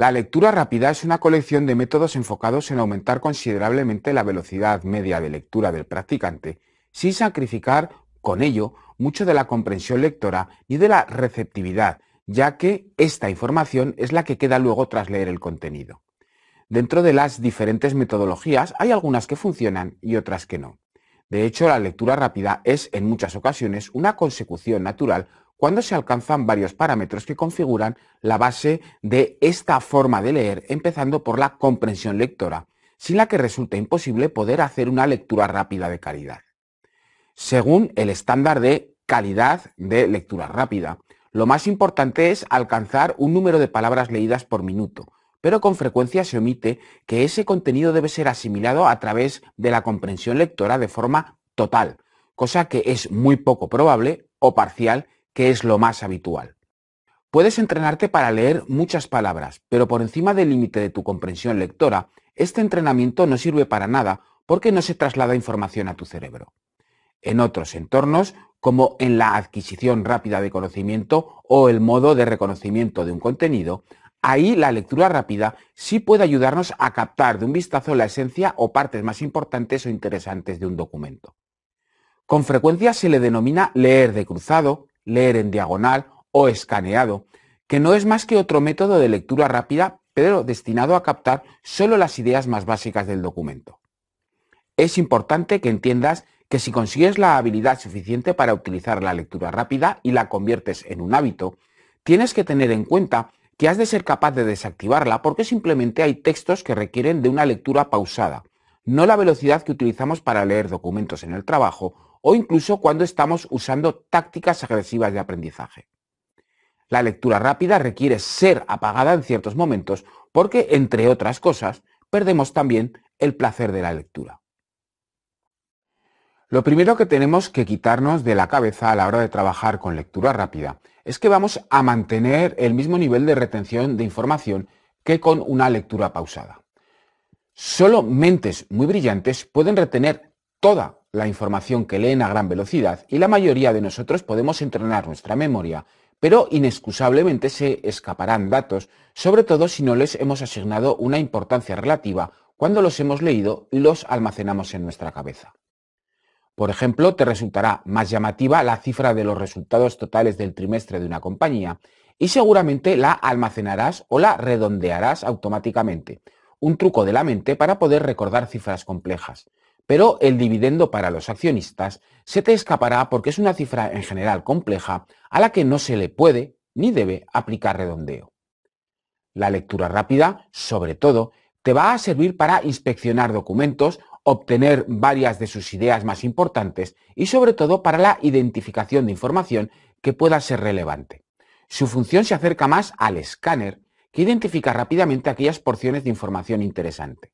La lectura rápida es una colección de métodos enfocados en aumentar considerablemente la velocidad media de lectura del practicante, sin sacrificar, con ello, mucho de la comprensión lectora y de la receptividad, ya que esta información es la que queda luego tras leer el contenido. Dentro de las diferentes metodologías hay algunas que funcionan y otras que no. De hecho, la lectura rápida es en muchas ocasiones una consecución natural cuando se alcanzan varios parámetros que configuran la base de esta forma de leer, empezando por la comprensión lectora, sin la que resulta imposible poder hacer una lectura rápida de calidad. Según el estándar de calidad de lectura rápida, lo más importante es alcanzar un número de palabras leídas por minuto, pero con frecuencia se omite que ese contenido debe ser asimilado a través de la comprensión lectora de forma total, cosa que es muy poco probable o parcial que es lo más habitual. Puedes entrenarte para leer muchas palabras, pero por encima del límite de tu comprensión lectora, este entrenamiento no sirve para nada porque no se traslada información a tu cerebro. En otros entornos, como en la adquisición rápida de conocimiento o el modo de reconocimiento de un contenido, ahí la lectura rápida sí puede ayudarnos a captar de un vistazo la esencia o partes más importantes o interesantes de un documento. Con frecuencia se le denomina leer de cruzado, leer en diagonal o escaneado, que no es más que otro método de lectura rápida, pero destinado a captar solo las ideas más básicas del documento. Es importante que entiendas que si consigues la habilidad suficiente para utilizar la lectura rápida y la conviertes en un hábito, tienes que tener en cuenta que has de ser capaz de desactivarla porque simplemente hay textos que requieren de una lectura pausada, no la velocidad que utilizamos para leer documentos en el trabajo o incluso cuando estamos usando tácticas agresivas de aprendizaje. La lectura rápida requiere ser apagada en ciertos momentos porque, entre otras cosas, perdemos también el placer de la lectura. Lo primero que tenemos que quitarnos de la cabeza a la hora de trabajar con lectura rápida es que vamos a mantener el mismo nivel de retención de información que con una lectura pausada. Solo mentes muy brillantes pueden retener toda la información que leen a gran velocidad y la mayoría de nosotros podemos entrenar nuestra memoria, pero inexcusablemente se escaparán datos, sobre todo si no les hemos asignado una importancia relativa cuando los hemos leído y los almacenamos en nuestra cabeza. Por ejemplo, te resultará más llamativa la cifra de los resultados totales del trimestre de una compañía y seguramente la almacenarás o la redondearás automáticamente, un truco de la mente para poder recordar cifras complejas pero el dividendo para los accionistas se te escapará porque es una cifra en general compleja a la que no se le puede ni debe aplicar redondeo. La lectura rápida, sobre todo, te va a servir para inspeccionar documentos, obtener varias de sus ideas más importantes y sobre todo para la identificación de información que pueda ser relevante. Su función se acerca más al escáner, que identifica rápidamente aquellas porciones de información interesante.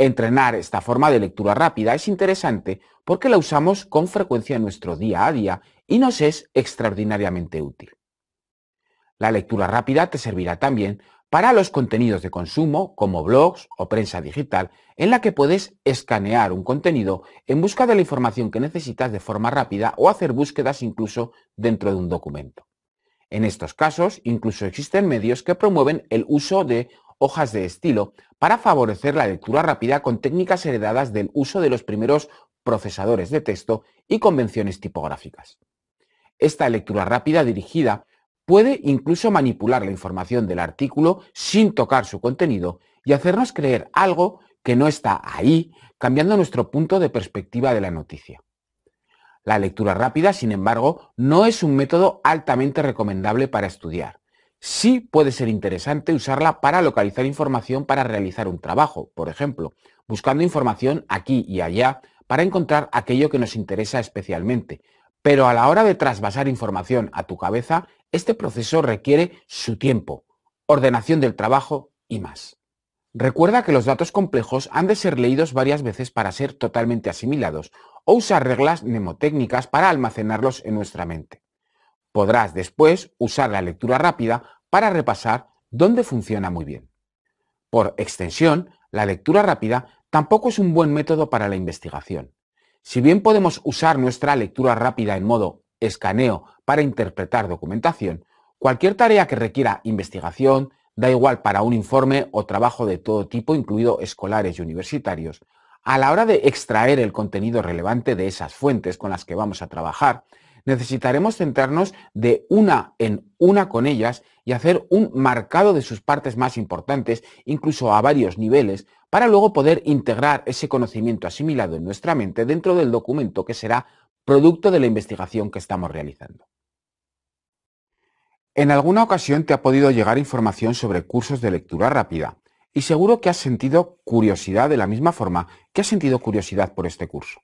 Entrenar esta forma de lectura rápida es interesante porque la usamos con frecuencia en nuestro día a día y nos es extraordinariamente útil. La lectura rápida te servirá también para los contenidos de consumo como blogs o prensa digital en la que puedes escanear un contenido en busca de la información que necesitas de forma rápida o hacer búsquedas incluso dentro de un documento. En estos casos incluso existen medios que promueven el uso de hojas de estilo para favorecer la lectura rápida con técnicas heredadas del uso de los primeros procesadores de texto y convenciones tipográficas. Esta lectura rápida dirigida puede incluso manipular la información del artículo sin tocar su contenido y hacernos creer algo que no está ahí, cambiando nuestro punto de perspectiva de la noticia. La lectura rápida, sin embargo, no es un método altamente recomendable para estudiar, sí puede ser interesante usarla para localizar información para realizar un trabajo, por ejemplo, buscando información aquí y allá para encontrar aquello que nos interesa especialmente. Pero a la hora de trasvasar información a tu cabeza, este proceso requiere su tiempo, ordenación del trabajo y más. Recuerda que los datos complejos han de ser leídos varias veces para ser totalmente asimilados o usar reglas mnemotécnicas para almacenarlos en nuestra mente. Podrás después usar la lectura rápida para repasar dónde funciona muy bien. Por extensión, la lectura rápida tampoco es un buen método para la investigación. Si bien podemos usar nuestra lectura rápida en modo escaneo para interpretar documentación, cualquier tarea que requiera investigación, da igual para un informe o trabajo de todo tipo, incluido escolares y universitarios, a la hora de extraer el contenido relevante de esas fuentes con las que vamos a trabajar, necesitaremos centrarnos de una en una con ellas y hacer un marcado de sus partes más importantes, incluso a varios niveles, para luego poder integrar ese conocimiento asimilado en nuestra mente dentro del documento que será producto de la investigación que estamos realizando. En alguna ocasión te ha podido llegar información sobre cursos de lectura rápida y seguro que has sentido curiosidad de la misma forma que has sentido curiosidad por este curso.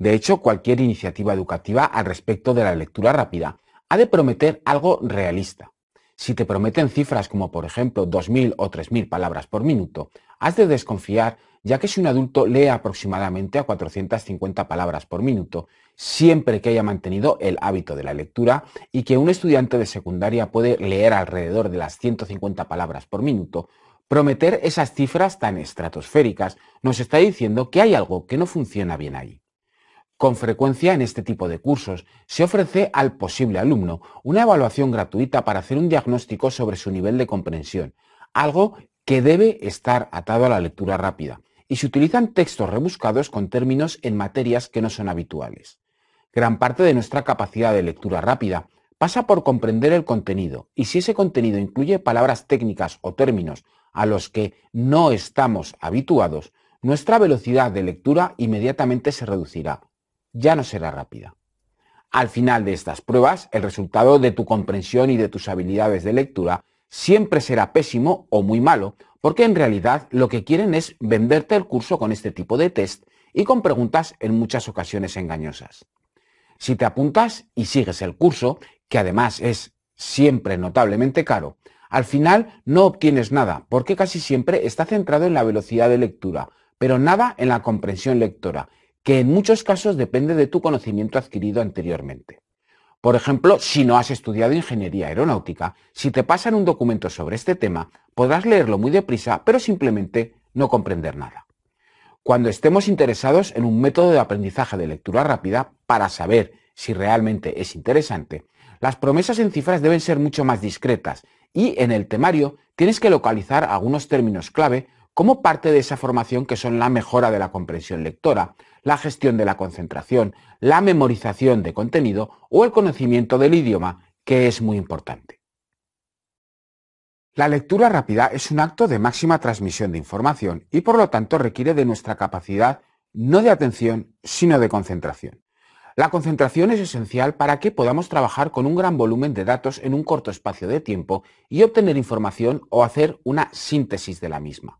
De hecho, cualquier iniciativa educativa al respecto de la lectura rápida ha de prometer algo realista. Si te prometen cifras como por ejemplo 2.000 o 3.000 palabras por minuto, has de desconfiar ya que si un adulto lee aproximadamente a 450 palabras por minuto, siempre que haya mantenido el hábito de la lectura y que un estudiante de secundaria puede leer alrededor de las 150 palabras por minuto, prometer esas cifras tan estratosféricas nos está diciendo que hay algo que no funciona bien ahí. Con frecuencia en este tipo de cursos se ofrece al posible alumno una evaluación gratuita para hacer un diagnóstico sobre su nivel de comprensión, algo que debe estar atado a la lectura rápida, y se utilizan textos rebuscados con términos en materias que no son habituales. Gran parte de nuestra capacidad de lectura rápida pasa por comprender el contenido, y si ese contenido incluye palabras técnicas o términos a los que no estamos habituados, nuestra velocidad de lectura inmediatamente se reducirá ya no será rápida. Al final de estas pruebas, el resultado de tu comprensión y de tus habilidades de lectura siempre será pésimo o muy malo, porque en realidad lo que quieren es venderte el curso con este tipo de test y con preguntas en muchas ocasiones engañosas. Si te apuntas y sigues el curso, que además es siempre notablemente caro, al final no obtienes nada, porque casi siempre está centrado en la velocidad de lectura, pero nada en la comprensión lectora, que en muchos casos depende de tu conocimiento adquirido anteriormente. Por ejemplo, si no has estudiado ingeniería aeronáutica, si te pasan un documento sobre este tema, podrás leerlo muy deprisa, pero simplemente no comprender nada. Cuando estemos interesados en un método de aprendizaje de lectura rápida para saber si realmente es interesante, las promesas en cifras deben ser mucho más discretas y en el temario tienes que localizar algunos términos clave como parte de esa formación que son la mejora de la comprensión lectora, la gestión de la concentración, la memorización de contenido o el conocimiento del idioma, que es muy importante. La lectura rápida es un acto de máxima transmisión de información y por lo tanto requiere de nuestra capacidad no de atención, sino de concentración. La concentración es esencial para que podamos trabajar con un gran volumen de datos en un corto espacio de tiempo y obtener información o hacer una síntesis de la misma.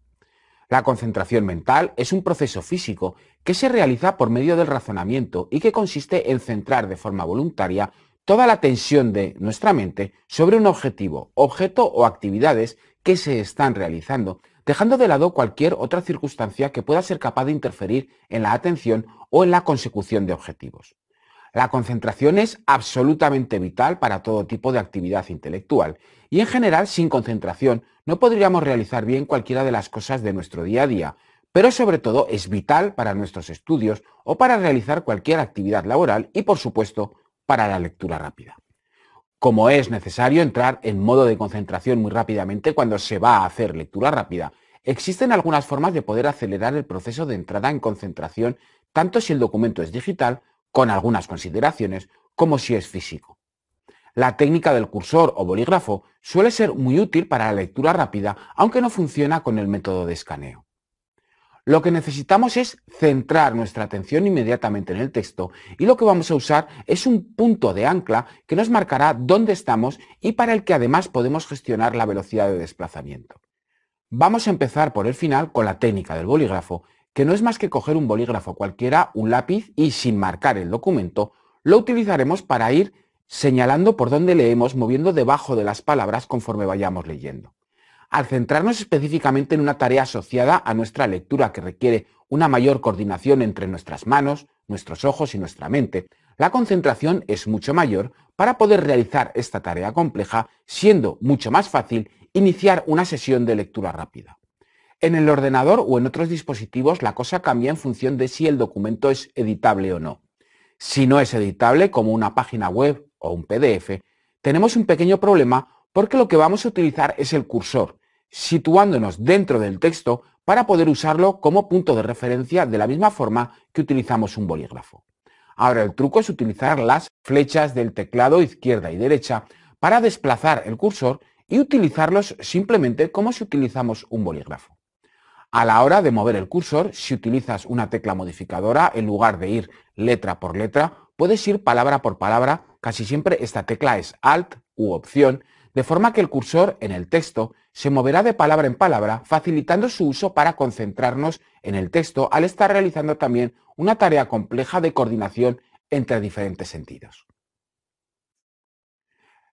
La concentración mental es un proceso físico que se realiza por medio del razonamiento y que consiste en centrar de forma voluntaria toda la tensión de nuestra mente sobre un objetivo, objeto o actividades que se están realizando, dejando de lado cualquier otra circunstancia que pueda ser capaz de interferir en la atención o en la consecución de objetivos. La concentración es absolutamente vital para todo tipo de actividad intelectual y en general sin concentración no podríamos realizar bien cualquiera de las cosas de nuestro día a día, pero sobre todo es vital para nuestros estudios o para realizar cualquier actividad laboral y por supuesto para la lectura rápida. Como es necesario entrar en modo de concentración muy rápidamente cuando se va a hacer lectura rápida, existen algunas formas de poder acelerar el proceso de entrada en concentración tanto si el documento es digital con algunas consideraciones, como si es físico. La técnica del cursor o bolígrafo suele ser muy útil para la lectura rápida, aunque no funciona con el método de escaneo. Lo que necesitamos es centrar nuestra atención inmediatamente en el texto y lo que vamos a usar es un punto de ancla que nos marcará dónde estamos y para el que además podemos gestionar la velocidad de desplazamiento. Vamos a empezar por el final con la técnica del bolígrafo, que no es más que coger un bolígrafo cualquiera, un lápiz y sin marcar el documento, lo utilizaremos para ir señalando por dónde leemos, moviendo debajo de las palabras conforme vayamos leyendo. Al centrarnos específicamente en una tarea asociada a nuestra lectura que requiere una mayor coordinación entre nuestras manos, nuestros ojos y nuestra mente, la concentración es mucho mayor para poder realizar esta tarea compleja, siendo mucho más fácil iniciar una sesión de lectura rápida. En el ordenador o en otros dispositivos la cosa cambia en función de si el documento es editable o no. Si no es editable, como una página web o un PDF, tenemos un pequeño problema porque lo que vamos a utilizar es el cursor, situándonos dentro del texto para poder usarlo como punto de referencia de la misma forma que utilizamos un bolígrafo. Ahora el truco es utilizar las flechas del teclado izquierda y derecha para desplazar el cursor y utilizarlos simplemente como si utilizamos un bolígrafo. A la hora de mover el cursor, si utilizas una tecla modificadora, en lugar de ir letra por letra, puedes ir palabra por palabra, casi siempre esta tecla es Alt u Opción, de forma que el cursor en el texto se moverá de palabra en palabra, facilitando su uso para concentrarnos en el texto al estar realizando también una tarea compleja de coordinación entre diferentes sentidos.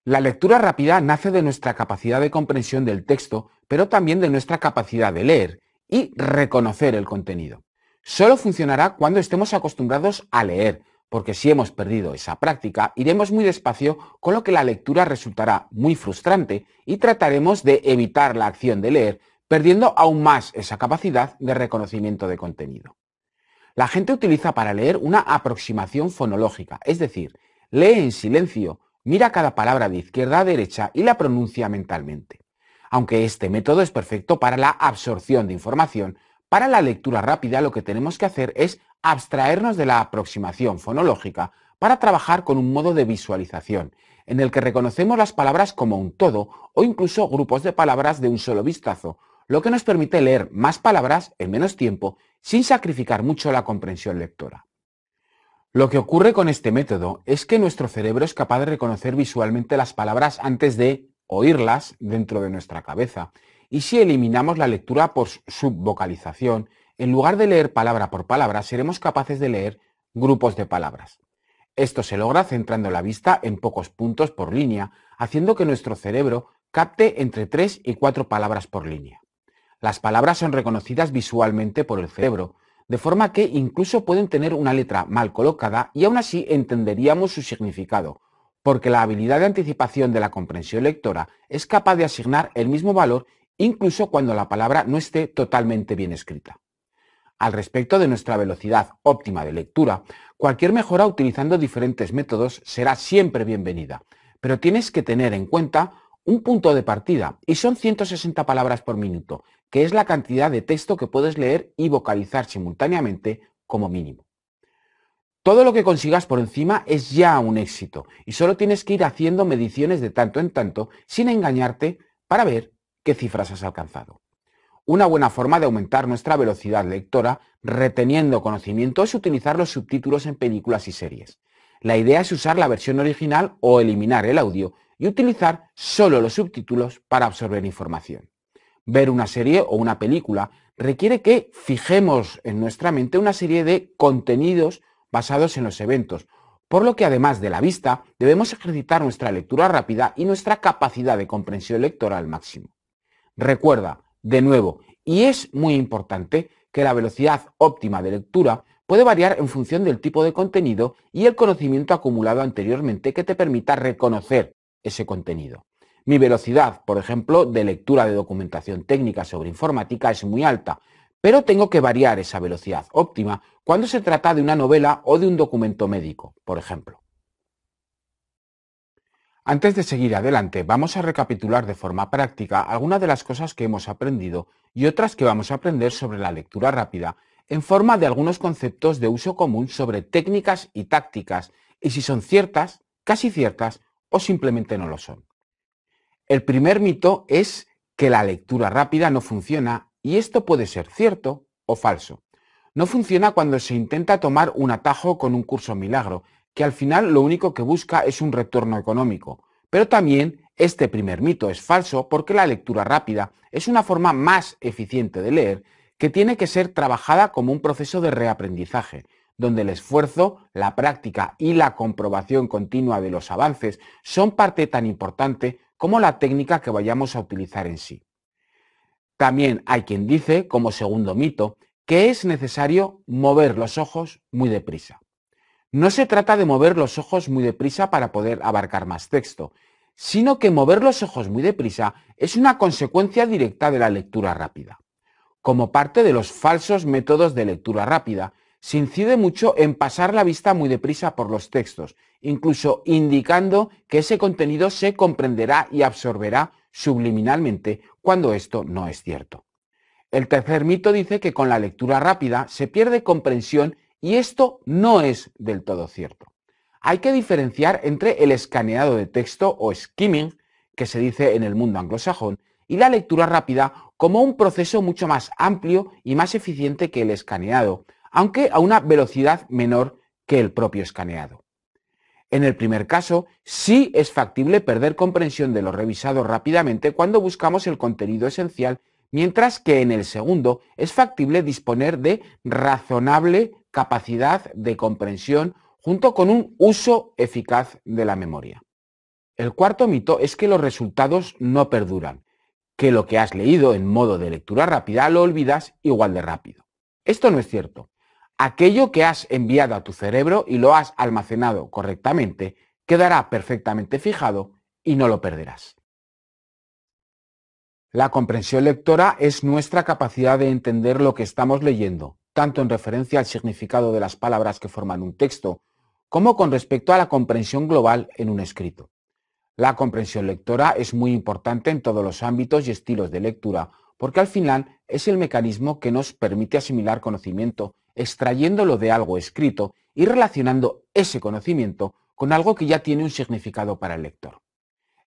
La lectura rápida nace de nuestra capacidad de comprensión del texto, pero también de nuestra capacidad de leer, y reconocer el contenido. Solo funcionará cuando estemos acostumbrados a leer, porque si hemos perdido esa práctica, iremos muy despacio, con lo que la lectura resultará muy frustrante y trataremos de evitar la acción de leer, perdiendo aún más esa capacidad de reconocimiento de contenido. La gente utiliza para leer una aproximación fonológica, es decir, lee en silencio, mira cada palabra de izquierda a derecha y la pronuncia mentalmente. Aunque este método es perfecto para la absorción de información, para la lectura rápida lo que tenemos que hacer es abstraernos de la aproximación fonológica para trabajar con un modo de visualización, en el que reconocemos las palabras como un todo o incluso grupos de palabras de un solo vistazo, lo que nos permite leer más palabras en menos tiempo sin sacrificar mucho la comprensión lectora. Lo que ocurre con este método es que nuestro cerebro es capaz de reconocer visualmente las palabras antes de oírlas dentro de nuestra cabeza. Y si eliminamos la lectura por subvocalización, en lugar de leer palabra por palabra, seremos capaces de leer grupos de palabras. Esto se logra centrando la vista en pocos puntos por línea, haciendo que nuestro cerebro capte entre 3 y 4 palabras por línea. Las palabras son reconocidas visualmente por el cerebro, de forma que incluso pueden tener una letra mal colocada y aún así entenderíamos su significado, porque la habilidad de anticipación de la comprensión lectora es capaz de asignar el mismo valor incluso cuando la palabra no esté totalmente bien escrita. Al respecto de nuestra velocidad óptima de lectura, cualquier mejora utilizando diferentes métodos será siempre bienvenida, pero tienes que tener en cuenta un punto de partida y son 160 palabras por minuto, que es la cantidad de texto que puedes leer y vocalizar simultáneamente como mínimo. Todo lo que consigas por encima es ya un éxito y solo tienes que ir haciendo mediciones de tanto en tanto sin engañarte para ver qué cifras has alcanzado. Una buena forma de aumentar nuestra velocidad lectora reteniendo conocimiento es utilizar los subtítulos en películas y series. La idea es usar la versión original o eliminar el audio y utilizar solo los subtítulos para absorber información. Ver una serie o una película requiere que fijemos en nuestra mente una serie de contenidos basados en los eventos, por lo que además de la vista, debemos ejercitar nuestra lectura rápida y nuestra capacidad de comprensión lectora al máximo. Recuerda, de nuevo, y es muy importante, que la velocidad óptima de lectura puede variar en función del tipo de contenido y el conocimiento acumulado anteriormente que te permita reconocer ese contenido. Mi velocidad, por ejemplo, de lectura de documentación técnica sobre informática es muy alta, pero tengo que variar esa velocidad óptima cuando se trata de una novela o de un documento médico, por ejemplo. Antes de seguir adelante, vamos a recapitular de forma práctica algunas de las cosas que hemos aprendido y otras que vamos a aprender sobre la lectura rápida en forma de algunos conceptos de uso común sobre técnicas y tácticas y si son ciertas, casi ciertas o simplemente no lo son. El primer mito es que la lectura rápida no funciona y esto puede ser cierto o falso. No funciona cuando se intenta tomar un atajo con un curso milagro, que al final lo único que busca es un retorno económico. Pero también este primer mito es falso porque la lectura rápida es una forma más eficiente de leer que tiene que ser trabajada como un proceso de reaprendizaje, donde el esfuerzo, la práctica y la comprobación continua de los avances son parte tan importante como la técnica que vayamos a utilizar en sí. También hay quien dice, como segundo mito, que es necesario mover los ojos muy deprisa. No se trata de mover los ojos muy deprisa para poder abarcar más texto, sino que mover los ojos muy deprisa es una consecuencia directa de la lectura rápida. Como parte de los falsos métodos de lectura rápida, se incide mucho en pasar la vista muy deprisa por los textos, incluso indicando que ese contenido se comprenderá y absorberá subliminalmente cuando esto no es cierto. El tercer mito dice que con la lectura rápida se pierde comprensión y esto no es del todo cierto. Hay que diferenciar entre el escaneado de texto o skimming, que se dice en el mundo anglosajón, y la lectura rápida como un proceso mucho más amplio y más eficiente que el escaneado, aunque a una velocidad menor que el propio escaneado. En el primer caso, sí es factible perder comprensión de lo revisado rápidamente cuando buscamos el contenido esencial mientras que en el segundo es factible disponer de razonable capacidad de comprensión junto con un uso eficaz de la memoria. El cuarto mito es que los resultados no perduran, que lo que has leído en modo de lectura rápida lo olvidas igual de rápido. Esto no es cierto. Aquello que has enviado a tu cerebro y lo has almacenado correctamente quedará perfectamente fijado y no lo perderás. La comprensión lectora es nuestra capacidad de entender lo que estamos leyendo, tanto en referencia al significado de las palabras que forman un texto, como con respecto a la comprensión global en un escrito. La comprensión lectora es muy importante en todos los ámbitos y estilos de lectura, porque al final es el mecanismo que nos permite asimilar conocimiento, extrayéndolo de algo escrito y relacionando ese conocimiento con algo que ya tiene un significado para el lector.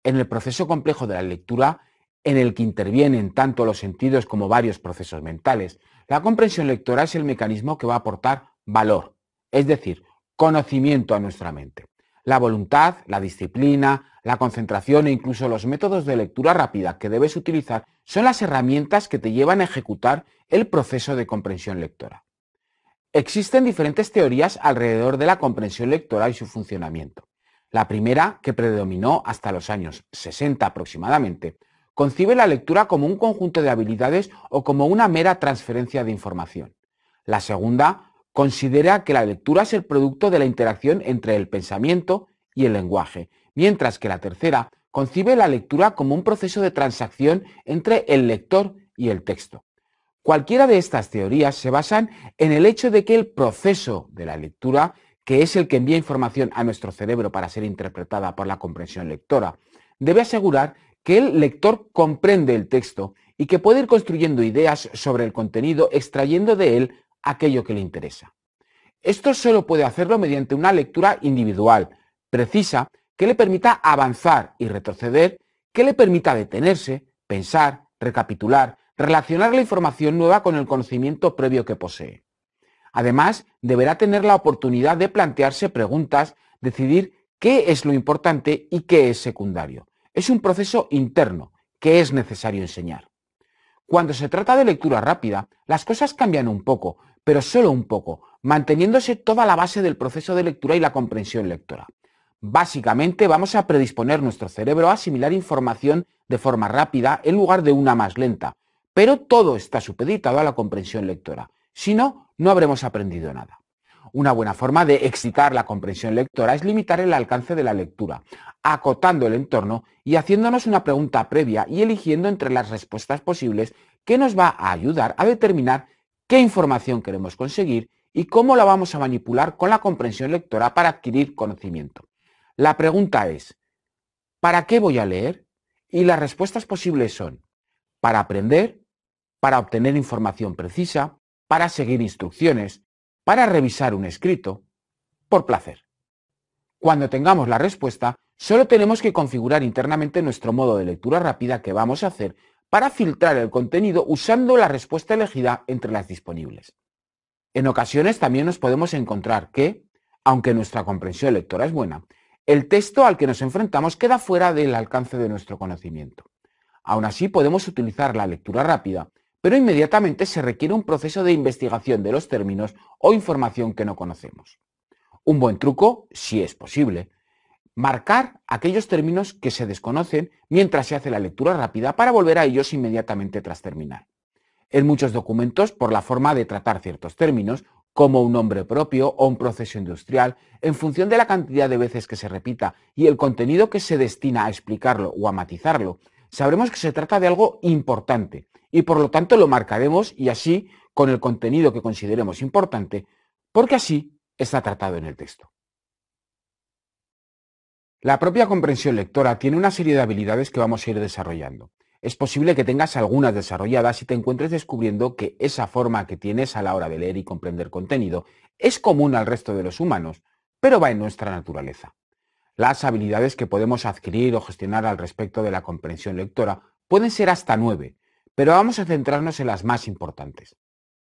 En el proceso complejo de la lectura, en el que intervienen tanto los sentidos como varios procesos mentales. La comprensión lectora es el mecanismo que va a aportar valor, es decir, conocimiento a nuestra mente. La voluntad, la disciplina, la concentración e incluso los métodos de lectura rápida que debes utilizar son las herramientas que te llevan a ejecutar el proceso de comprensión lectora. Existen diferentes teorías alrededor de la comprensión lectora y su funcionamiento. La primera, que predominó hasta los años 60 aproximadamente, concibe la lectura como un conjunto de habilidades o como una mera transferencia de información. La segunda considera que la lectura es el producto de la interacción entre el pensamiento y el lenguaje, mientras que la tercera concibe la lectura como un proceso de transacción entre el lector y el texto. Cualquiera de estas teorías se basan en el hecho de que el proceso de la lectura, que es el que envía información a nuestro cerebro para ser interpretada por la comprensión lectora, debe asegurar que el lector comprende el texto y que puede ir construyendo ideas sobre el contenido extrayendo de él aquello que le interesa. Esto solo puede hacerlo mediante una lectura individual, precisa, que le permita avanzar y retroceder, que le permita detenerse, pensar, recapitular, relacionar la información nueva con el conocimiento previo que posee. Además, deberá tener la oportunidad de plantearse preguntas, decidir qué es lo importante y qué es secundario es un proceso interno que es necesario enseñar. Cuando se trata de lectura rápida, las cosas cambian un poco, pero solo un poco, manteniéndose toda la base del proceso de lectura y la comprensión lectora. Básicamente vamos a predisponer nuestro cerebro a asimilar información de forma rápida en lugar de una más lenta, pero todo está supeditado a la comprensión lectora. Si no, no habremos aprendido nada. Una buena forma de excitar la comprensión lectora es limitar el alcance de la lectura, acotando el entorno y haciéndonos una pregunta previa y eligiendo entre las respuestas posibles que nos va a ayudar a determinar qué información queremos conseguir y cómo la vamos a manipular con la comprensión lectora para adquirir conocimiento. La pregunta es, ¿para qué voy a leer? Y las respuestas posibles son, para aprender, para obtener información precisa, para seguir instrucciones, para revisar un escrito por placer. Cuando tengamos la respuesta, solo tenemos que configurar internamente nuestro modo de lectura rápida que vamos a hacer para filtrar el contenido usando la respuesta elegida entre las disponibles. En ocasiones también nos podemos encontrar que, aunque nuestra comprensión lectora es buena, el texto al que nos enfrentamos queda fuera del alcance de nuestro conocimiento. Aún así podemos utilizar la lectura rápida pero inmediatamente se requiere un proceso de investigación de los términos o información que no conocemos. Un buen truco, si es posible, marcar aquellos términos que se desconocen mientras se hace la lectura rápida para volver a ellos inmediatamente tras terminar. En muchos documentos, por la forma de tratar ciertos términos, como un nombre propio o un proceso industrial, en función de la cantidad de veces que se repita y el contenido que se destina a explicarlo o a matizarlo, sabremos que se trata de algo importante, y por lo tanto lo marcaremos y así con el contenido que consideremos importante, porque así está tratado en el texto. La propia comprensión lectora tiene una serie de habilidades que vamos a ir desarrollando. Es posible que tengas algunas desarrolladas y te encuentres descubriendo que esa forma que tienes a la hora de leer y comprender contenido es común al resto de los humanos, pero va en nuestra naturaleza. Las habilidades que podemos adquirir o gestionar al respecto de la comprensión lectora pueden ser hasta nueve, pero vamos a centrarnos en las más importantes.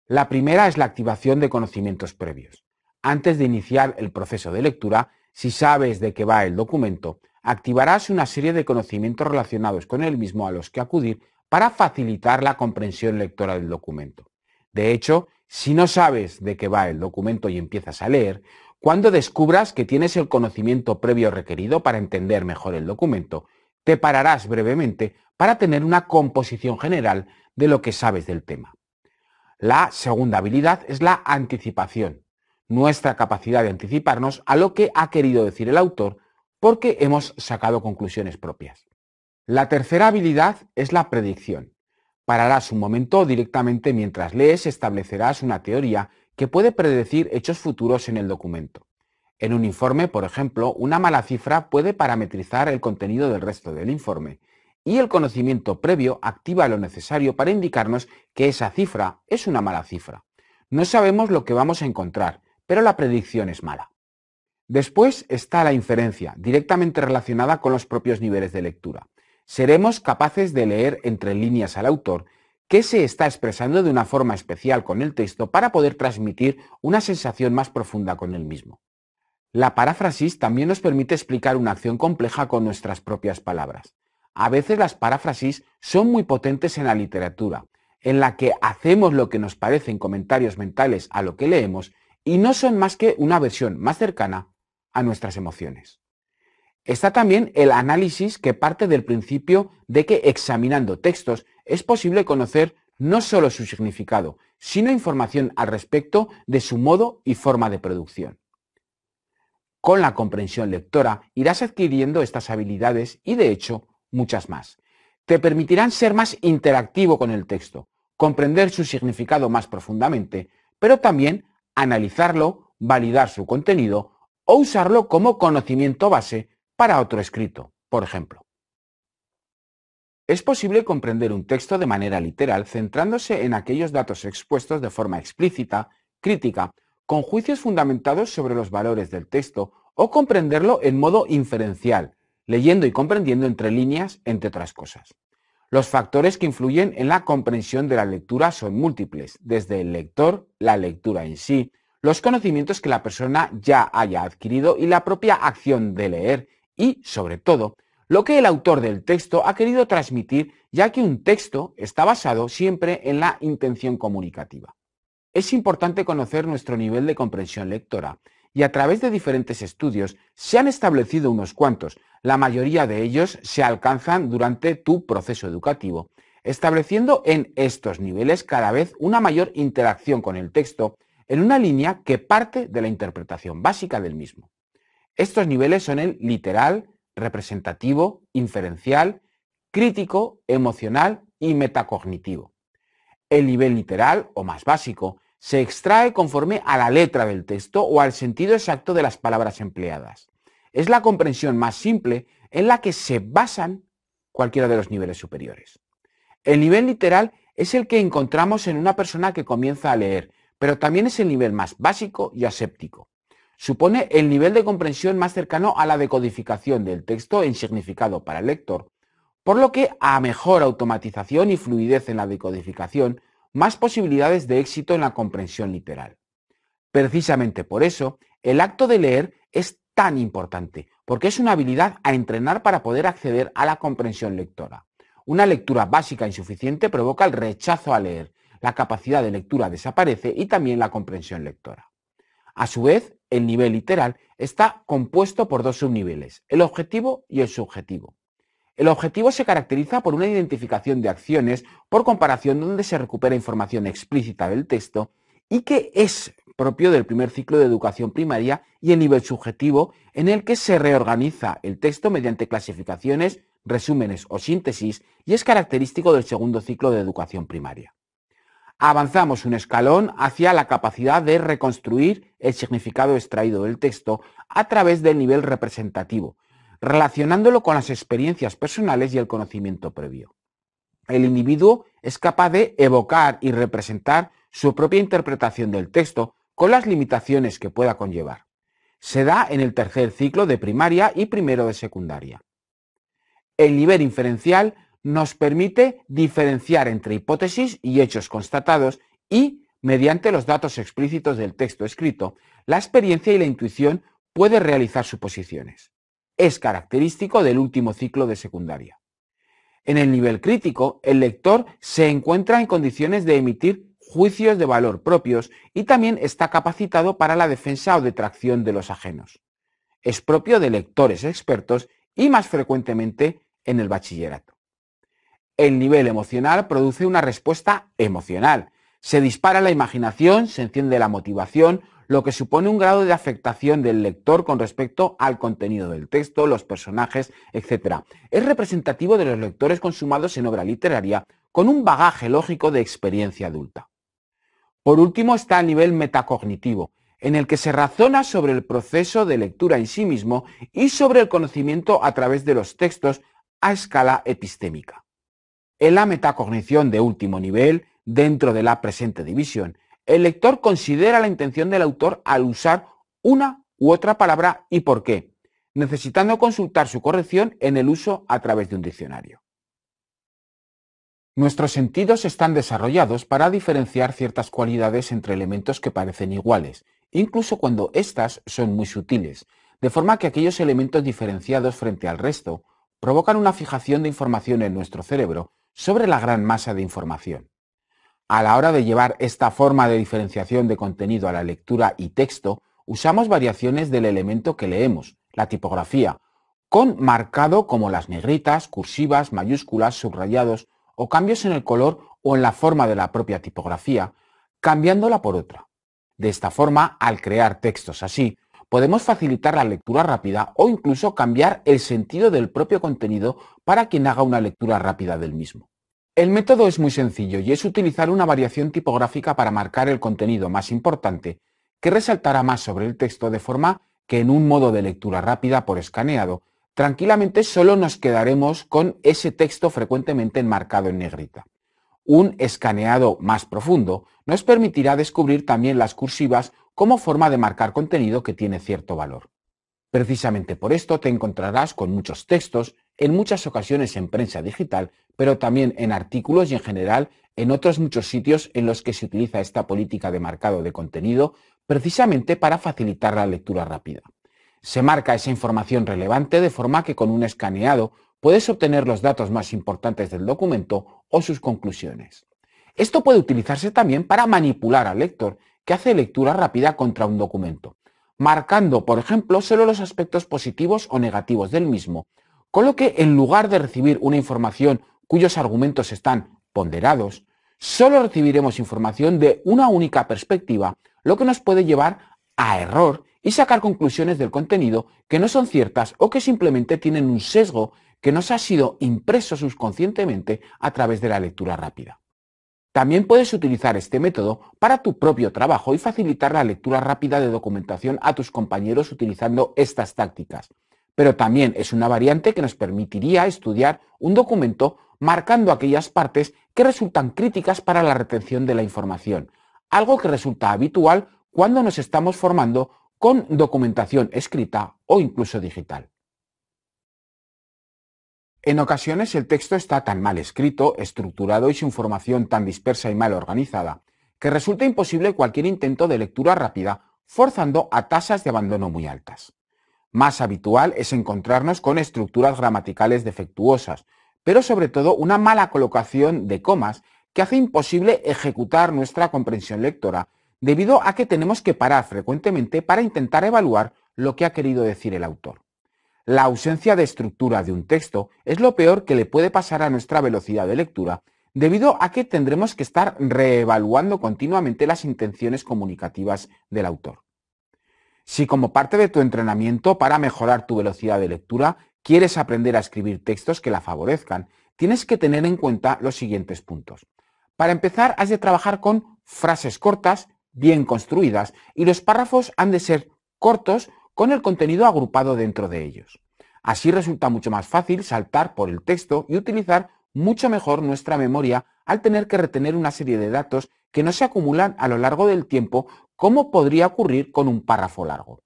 La primera es la activación de conocimientos previos. Antes de iniciar el proceso de lectura, si sabes de qué va el documento, activarás una serie de conocimientos relacionados con el mismo a los que acudir para facilitar la comprensión lectora del documento. De hecho, si no sabes de qué va el documento y empiezas a leer, cuando descubras que tienes el conocimiento previo requerido para entender mejor el documento, te pararás brevemente para tener una composición general de lo que sabes del tema. La segunda habilidad es la anticipación, nuestra capacidad de anticiparnos a lo que ha querido decir el autor porque hemos sacado conclusiones propias. La tercera habilidad es la predicción. Pararás un momento directamente mientras lees, establecerás una teoría que puede predecir hechos futuros en el documento. En un informe, por ejemplo, una mala cifra puede parametrizar el contenido del resto del informe y el conocimiento previo activa lo necesario para indicarnos que esa cifra es una mala cifra. No sabemos lo que vamos a encontrar, pero la predicción es mala. Después está la inferencia, directamente relacionada con los propios niveles de lectura. Seremos capaces de leer entre líneas al autor que se está expresando de una forma especial con el texto para poder transmitir una sensación más profunda con el mismo. La paráfrasis también nos permite explicar una acción compleja con nuestras propias palabras. A veces las paráfrasis son muy potentes en la literatura, en la que hacemos lo que nos parecen comentarios mentales a lo que leemos y no son más que una versión más cercana a nuestras emociones. Está también el análisis que parte del principio de que examinando textos es posible conocer no solo su significado, sino información al respecto de su modo y forma de producción. Con la comprensión lectora irás adquiriendo estas habilidades y de hecho muchas más. Te permitirán ser más interactivo con el texto, comprender su significado más profundamente, pero también analizarlo, validar su contenido o usarlo como conocimiento base para otro escrito, por ejemplo. Es posible comprender un texto de manera literal centrándose en aquellos datos expuestos de forma explícita, crítica con juicios fundamentados sobre los valores del texto o comprenderlo en modo inferencial, leyendo y comprendiendo entre líneas, entre otras cosas. Los factores que influyen en la comprensión de la lectura son múltiples, desde el lector, la lectura en sí, los conocimientos que la persona ya haya adquirido y la propia acción de leer y, sobre todo, lo que el autor del texto ha querido transmitir, ya que un texto está basado siempre en la intención comunicativa. Es importante conocer nuestro nivel de comprensión lectora y a través de diferentes estudios se han establecido unos cuantos. La mayoría de ellos se alcanzan durante tu proceso educativo, estableciendo en estos niveles cada vez una mayor interacción con el texto en una línea que parte de la interpretación básica del mismo. Estos niveles son el literal, representativo, inferencial, crítico, emocional y metacognitivo. El nivel literal o más básico se extrae conforme a la letra del texto o al sentido exacto de las palabras empleadas. Es la comprensión más simple en la que se basan cualquiera de los niveles superiores. El nivel literal es el que encontramos en una persona que comienza a leer, pero también es el nivel más básico y aséptico. Supone el nivel de comprensión más cercano a la decodificación del texto en significado para el lector, por lo que a mejor automatización y fluidez en la decodificación más posibilidades de éxito en la comprensión literal. Precisamente por eso, el acto de leer es tan importante, porque es una habilidad a entrenar para poder acceder a la comprensión lectora. Una lectura básica insuficiente provoca el rechazo a leer, la capacidad de lectura desaparece y también la comprensión lectora. A su vez, el nivel literal está compuesto por dos subniveles, el objetivo y el subjetivo. El objetivo se caracteriza por una identificación de acciones por comparación donde se recupera información explícita del texto y que es propio del primer ciclo de educación primaria y el nivel subjetivo en el que se reorganiza el texto mediante clasificaciones, resúmenes o síntesis y es característico del segundo ciclo de educación primaria. Avanzamos un escalón hacia la capacidad de reconstruir el significado extraído del texto a través del nivel representativo, relacionándolo con las experiencias personales y el conocimiento previo. El individuo es capaz de evocar y representar su propia interpretación del texto con las limitaciones que pueda conllevar. Se da en el tercer ciclo de primaria y primero de secundaria. El nivel inferencial nos permite diferenciar entre hipótesis y hechos constatados y, mediante los datos explícitos del texto escrito, la experiencia y la intuición puede realizar suposiciones es característico del último ciclo de secundaria. En el nivel crítico, el lector se encuentra en condiciones de emitir juicios de valor propios y también está capacitado para la defensa o detracción de los ajenos. Es propio de lectores expertos y más frecuentemente en el bachillerato. El nivel emocional produce una respuesta emocional se dispara la imaginación, se enciende la motivación, lo que supone un grado de afectación del lector con respecto al contenido del texto, los personajes, etc. Es representativo de los lectores consumados en obra literaria con un bagaje lógico de experiencia adulta. Por último está el nivel metacognitivo, en el que se razona sobre el proceso de lectura en sí mismo y sobre el conocimiento a través de los textos a escala epistémica. En la metacognición de último nivel, Dentro de la presente división, el lector considera la intención del autor al usar una u otra palabra y por qué, necesitando consultar su corrección en el uso a través de un diccionario. Nuestros sentidos están desarrollados para diferenciar ciertas cualidades entre elementos que parecen iguales, incluso cuando éstas son muy sutiles, de forma que aquellos elementos diferenciados frente al resto provocan una fijación de información en nuestro cerebro sobre la gran masa de información. A la hora de llevar esta forma de diferenciación de contenido a la lectura y texto, usamos variaciones del elemento que leemos, la tipografía, con marcado como las negritas, cursivas, mayúsculas, subrayados o cambios en el color o en la forma de la propia tipografía, cambiándola por otra. De esta forma, al crear textos así, podemos facilitar la lectura rápida o incluso cambiar el sentido del propio contenido para quien haga una lectura rápida del mismo. El método es muy sencillo y es utilizar una variación tipográfica para marcar el contenido más importante, que resaltará más sobre el texto de forma que en un modo de lectura rápida por escaneado, tranquilamente solo nos quedaremos con ese texto frecuentemente enmarcado en negrita. Un escaneado más profundo nos permitirá descubrir también las cursivas como forma de marcar contenido que tiene cierto valor. Precisamente por esto te encontrarás con muchos textos, en muchas ocasiones en prensa digital, pero también en artículos y en general en otros muchos sitios en los que se utiliza esta política de marcado de contenido precisamente para facilitar la lectura rápida. Se marca esa información relevante de forma que con un escaneado puedes obtener los datos más importantes del documento o sus conclusiones. Esto puede utilizarse también para manipular al lector que hace lectura rápida contra un documento, marcando, por ejemplo, solo los aspectos positivos o negativos del mismo, con lo que en lugar de recibir una información cuyos argumentos están ponderados, solo recibiremos información de una única perspectiva, lo que nos puede llevar a error y sacar conclusiones del contenido que no son ciertas o que simplemente tienen un sesgo que nos ha sido impreso subconscientemente a través de la lectura rápida. También puedes utilizar este método para tu propio trabajo y facilitar la lectura rápida de documentación a tus compañeros utilizando estas tácticas, pero también es una variante que nos permitiría estudiar un documento marcando aquellas partes que resultan críticas para la retención de la información, algo que resulta habitual cuando nos estamos formando con documentación escrita o incluso digital. En ocasiones el texto está tan mal escrito, estructurado y su información tan dispersa y mal organizada, que resulta imposible cualquier intento de lectura rápida, forzando a tasas de abandono muy altas. Más habitual es encontrarnos con estructuras gramaticales defectuosas, pero sobre todo una mala colocación de comas que hace imposible ejecutar nuestra comprensión lectora, debido a que tenemos que parar frecuentemente para intentar evaluar lo que ha querido decir el autor. La ausencia de estructura de un texto es lo peor que le puede pasar a nuestra velocidad de lectura, debido a que tendremos que estar reevaluando continuamente las intenciones comunicativas del autor. Si como parte de tu entrenamiento para mejorar tu velocidad de lectura quieres aprender a escribir textos que la favorezcan, tienes que tener en cuenta los siguientes puntos. Para empezar, has de trabajar con frases cortas, bien construidas, y los párrafos han de ser cortos con el contenido agrupado dentro de ellos. Así resulta mucho más fácil saltar por el texto y utilizar mucho mejor nuestra memoria al tener que retener una serie de datos que no se acumulan a lo largo del tiempo como podría ocurrir con un párrafo largo.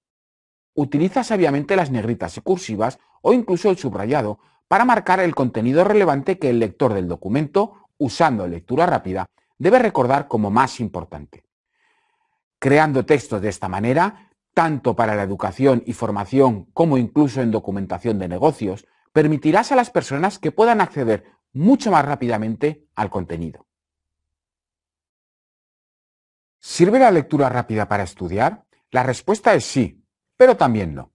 Utiliza sabiamente las negritas y cursivas o incluso el subrayado para marcar el contenido relevante que el lector del documento, usando lectura rápida, debe recordar como más importante. Creando textos de esta manera, tanto para la educación y formación como incluso en documentación de negocios, permitirás a las personas que puedan acceder mucho más rápidamente al contenido. ¿Sirve la lectura rápida para estudiar? La respuesta es sí, pero también no.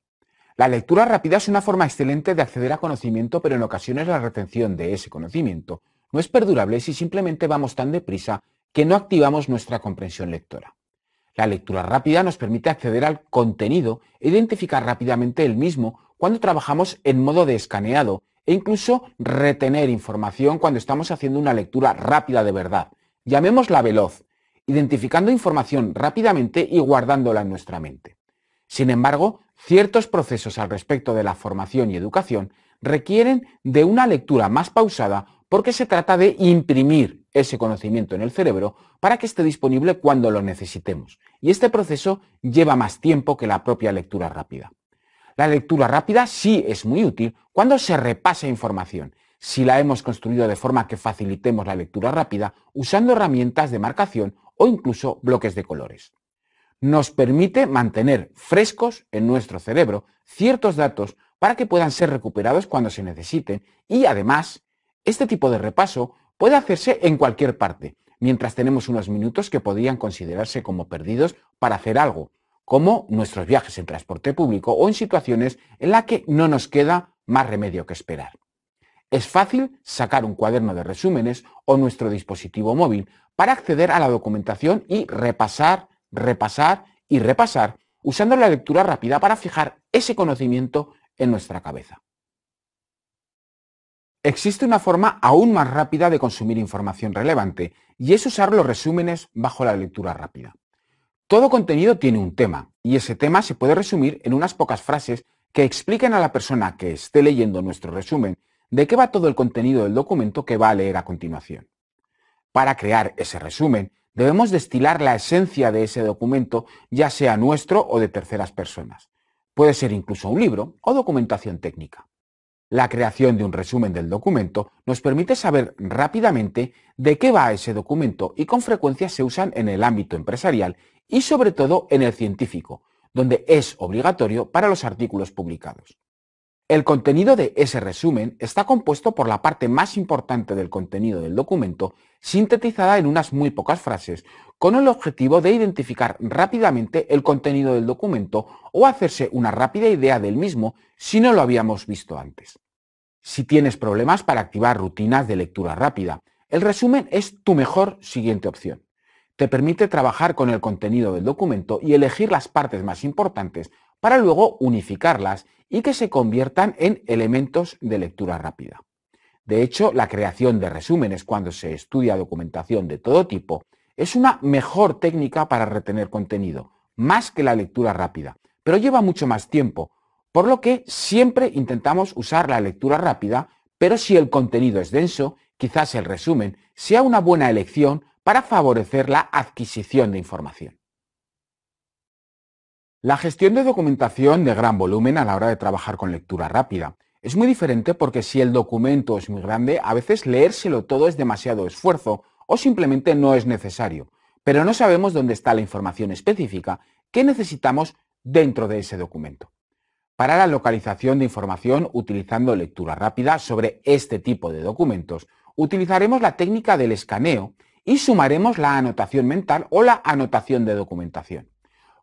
La lectura rápida es una forma excelente de acceder a conocimiento, pero en ocasiones la retención de ese conocimiento no es perdurable si simplemente vamos tan deprisa que no activamos nuestra comprensión lectora. La lectura rápida nos permite acceder al contenido e identificar rápidamente el mismo cuando trabajamos en modo de escaneado e incluso retener información cuando estamos haciendo una lectura rápida de verdad. Llamémosla veloz, identificando información rápidamente y guardándola en nuestra mente. Sin embargo, ciertos procesos al respecto de la formación y educación requieren de una lectura más pausada porque se trata de imprimir ese conocimiento en el cerebro para que esté disponible cuando lo necesitemos. Y este proceso lleva más tiempo que la propia lectura rápida. La lectura rápida sí es muy útil cuando se repasa información, si la hemos construido de forma que facilitemos la lectura rápida usando herramientas de marcación o incluso bloques de colores. Nos permite mantener frescos en nuestro cerebro ciertos datos para que puedan ser recuperados cuando se necesiten y además este tipo de repaso puede hacerse en cualquier parte, mientras tenemos unos minutos que podrían considerarse como perdidos para hacer algo, como nuestros viajes en transporte público o en situaciones en las que no nos queda más remedio que esperar. Es fácil sacar un cuaderno de resúmenes o nuestro dispositivo móvil para acceder a la documentación y repasar, repasar y repasar usando la lectura rápida para fijar ese conocimiento en nuestra cabeza. Existe una forma aún más rápida de consumir información relevante y es usar los resúmenes bajo la lectura rápida. Todo contenido tiene un tema y ese tema se puede resumir en unas pocas frases que expliquen a la persona que esté leyendo nuestro resumen ¿De qué va todo el contenido del documento que va a leer a continuación? Para crear ese resumen, debemos destilar la esencia de ese documento, ya sea nuestro o de terceras personas. Puede ser incluso un libro o documentación técnica. La creación de un resumen del documento nos permite saber rápidamente de qué va ese documento y con frecuencia se usan en el ámbito empresarial y sobre todo en el científico, donde es obligatorio para los artículos publicados. El contenido de ese resumen está compuesto por la parte más importante del contenido del documento, sintetizada en unas muy pocas frases, con el objetivo de identificar rápidamente el contenido del documento o hacerse una rápida idea del mismo si no lo habíamos visto antes. Si tienes problemas para activar rutinas de lectura rápida, el resumen es tu mejor siguiente opción. Te permite trabajar con el contenido del documento y elegir las partes más importantes para luego unificarlas y que se conviertan en elementos de lectura rápida. De hecho, la creación de resúmenes cuando se estudia documentación de todo tipo es una mejor técnica para retener contenido, más que la lectura rápida, pero lleva mucho más tiempo, por lo que siempre intentamos usar la lectura rápida, pero si el contenido es denso, quizás el resumen sea una buena elección para favorecer la adquisición de información. La gestión de documentación de gran volumen a la hora de trabajar con lectura rápida. Es muy diferente porque si el documento es muy grande, a veces leérselo todo es demasiado esfuerzo o simplemente no es necesario, pero no sabemos dónde está la información específica que necesitamos dentro de ese documento. Para la localización de información utilizando lectura rápida sobre este tipo de documentos, utilizaremos la técnica del escaneo y sumaremos la anotación mental o la anotación de documentación.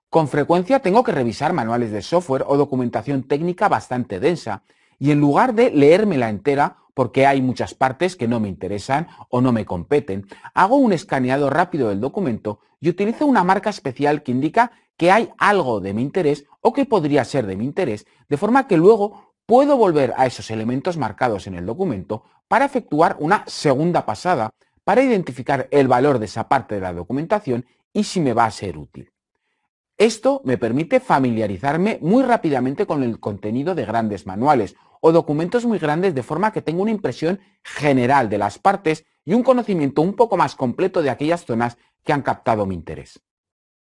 Con frecuencia tengo que revisar manuales de software o documentación técnica bastante densa y en lugar de leérmela entera porque hay muchas partes que no me interesan o no me competen, hago un escaneado rápido del documento y utilizo una marca especial que indica que hay algo de mi interés o que podría ser de mi interés, de forma que luego puedo volver a esos elementos marcados en el documento para efectuar una segunda pasada para identificar el valor de esa parte de la documentación y si me va a ser útil. Esto me permite familiarizarme muy rápidamente con el contenido de grandes manuales o documentos muy grandes de forma que tengo una impresión general de las partes y un conocimiento un poco más completo de aquellas zonas que han captado mi interés.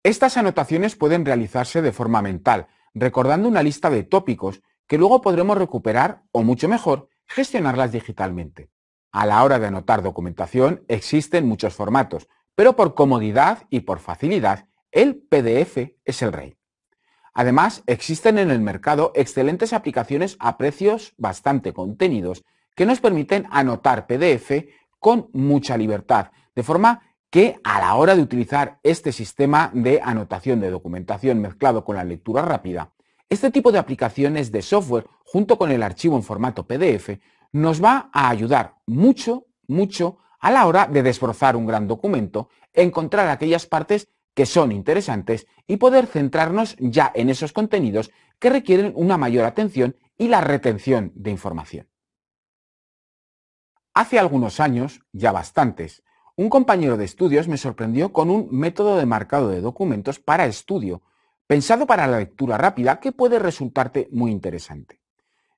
Estas anotaciones pueden realizarse de forma mental, recordando una lista de tópicos que luego podremos recuperar o mucho mejor, gestionarlas digitalmente. A la hora de anotar documentación existen muchos formatos, pero por comodidad y por facilidad el PDF es el rey. Además, existen en el mercado excelentes aplicaciones a precios bastante contenidos que nos permiten anotar PDF con mucha libertad, de forma que a la hora de utilizar este sistema de anotación de documentación mezclado con la lectura rápida, este tipo de aplicaciones de software junto con el archivo en formato PDF nos va a ayudar mucho, mucho a la hora de desbrozar un gran documento, encontrar aquellas partes que son interesantes y poder centrarnos ya en esos contenidos que requieren una mayor atención y la retención de información. Hace algunos años, ya bastantes, un compañero de estudios me sorprendió con un método de marcado de documentos para estudio, pensado para la lectura rápida que puede resultarte muy interesante.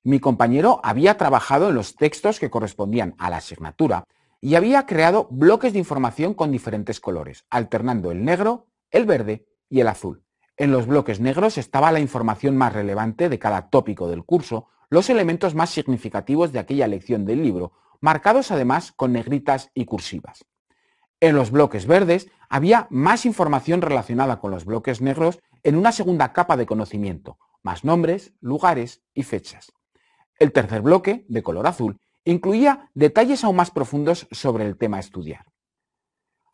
Mi compañero había trabajado en los textos que correspondían a la asignatura y había creado bloques de información con diferentes colores, alternando el negro, el verde y el azul. En los bloques negros estaba la información más relevante de cada tópico del curso, los elementos más significativos de aquella lección del libro, marcados además con negritas y cursivas. En los bloques verdes había más información relacionada con los bloques negros en una segunda capa de conocimiento, más nombres, lugares y fechas. El tercer bloque, de color azul, incluía detalles aún más profundos sobre el tema a estudiar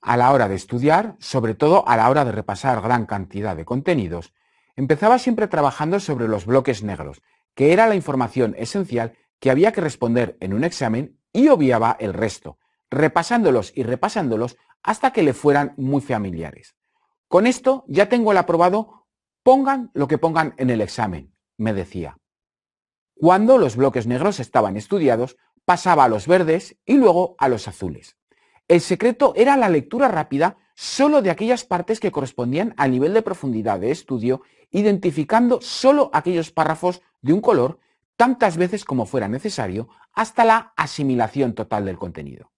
a la hora de estudiar, sobre todo a la hora de repasar gran cantidad de contenidos, empezaba siempre trabajando sobre los bloques negros, que era la información esencial que había que responder en un examen y obviaba el resto, repasándolos y repasándolos hasta que le fueran muy familiares. Con esto ya tengo el aprobado, pongan lo que pongan en el examen, me decía. Cuando los bloques negros estaban estudiados, pasaba a los verdes y luego a los azules. El secreto era la lectura rápida solo de aquellas partes que correspondían al nivel de profundidad de estudio, identificando solo aquellos párrafos de un color tantas veces como fuera necesario hasta la asimilación total del contenido.